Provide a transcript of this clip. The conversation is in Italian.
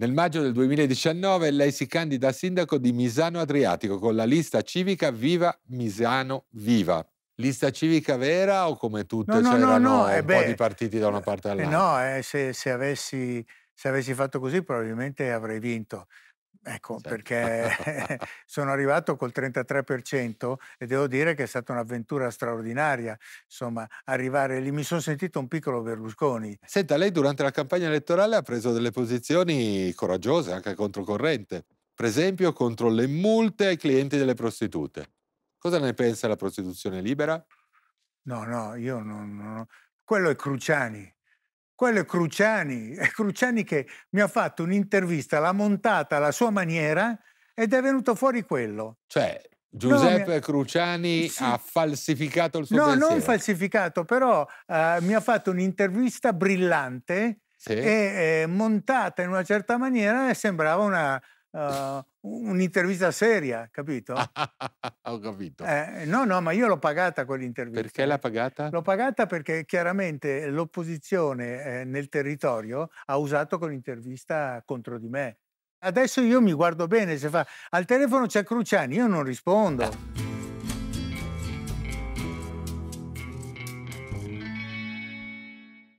Nel maggio del 2019 lei si candida a sindaco di Misano Adriatico con la lista civica Viva Misano Viva. Lista civica vera o come tutte no, no, c'erano no, no, un eh, beh, di partiti da una eh, parte eh, all'altra? no, eh, se, se, avessi, se avessi fatto così probabilmente avrei vinto. Ecco, sì. perché sono arrivato col 33% e devo dire che è stata un'avventura straordinaria, insomma, arrivare lì mi sono sentito un piccolo Berlusconi. Senta, lei durante la campagna elettorale ha preso delle posizioni coraggiose, anche controcorrente, per esempio contro le multe ai clienti delle prostitute. Cosa ne pensa la prostituzione libera? No, no, io non... non... Quello è Cruciani, quello è Cruciani, è Cruciani che mi ha fatto un'intervista, l'ha montata alla sua maniera ed è venuto fuori quello. Cioè, Giuseppe no, Cruciani sì. ha falsificato il suo no, pensiero. No, non falsificato, però eh, mi ha fatto un'intervista brillante sì. e eh, montata in una certa maniera e sembrava una, uh, un'intervista seria, capito? Ho capito. Eh, no, no, ma io l'ho pagata quell'intervista. Perché eh. l'ha pagata? L'ho pagata perché chiaramente l'opposizione eh, nel territorio ha usato quell'intervista contro di me. Adesso io mi guardo bene, se fa al telefono c'è Cruciani, io non rispondo.